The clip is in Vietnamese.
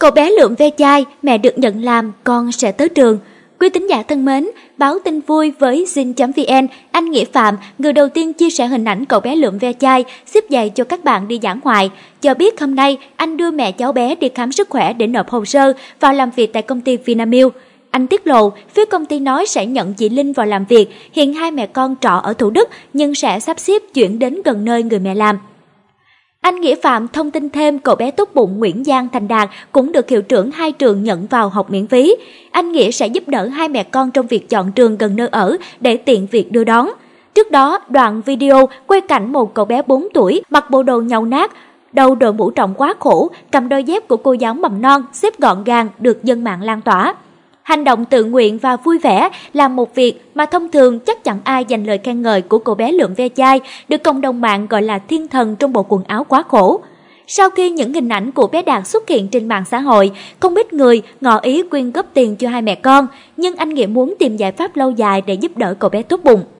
Cậu bé lượm ve chai, mẹ được nhận làm, con sẽ tới trường. Quý tín giả thân mến, báo tin vui với zin.vn, anh Nghĩa Phạm, người đầu tiên chia sẻ hình ảnh cậu bé lượm ve chai, xếp giày cho các bạn đi giảng ngoại. Cho biết hôm nay, anh đưa mẹ cháu bé đi khám sức khỏe để nộp hồ sơ vào làm việc tại công ty Vinamilk. Anh tiết lộ, phía công ty nói sẽ nhận chị Linh vào làm việc, hiện hai mẹ con trọ ở Thủ Đức nhưng sẽ sắp xếp chuyển đến gần nơi người mẹ làm. Anh Nghĩa Phạm thông tin thêm cậu bé tốt bụng Nguyễn Giang Thành Đạt cũng được hiệu trưởng hai trường nhận vào học miễn phí. Anh Nghĩa sẽ giúp đỡ hai mẹ con trong việc chọn trường gần nơi ở để tiện việc đưa đón. Trước đó, đoạn video quay cảnh một cậu bé 4 tuổi mặc bộ đồ nhầu nát, đầu đội mũ trọng quá khổ, cầm đôi dép của cô giáo mầm non xếp gọn gàng được dân mạng lan tỏa. Hành động tự nguyện và vui vẻ là một việc mà thông thường chắc chẳng ai dành lời khen ngợi của cô bé lượm ve chai, được cộng đồng mạng gọi là thiên thần trong bộ quần áo quá khổ. Sau khi những hình ảnh của bé Đạt xuất hiện trên mạng xã hội, không ít người ngỏ ý quyên góp tiền cho hai mẹ con, nhưng anh Nghĩa muốn tìm giải pháp lâu dài để giúp đỡ cậu bé tốt bụng.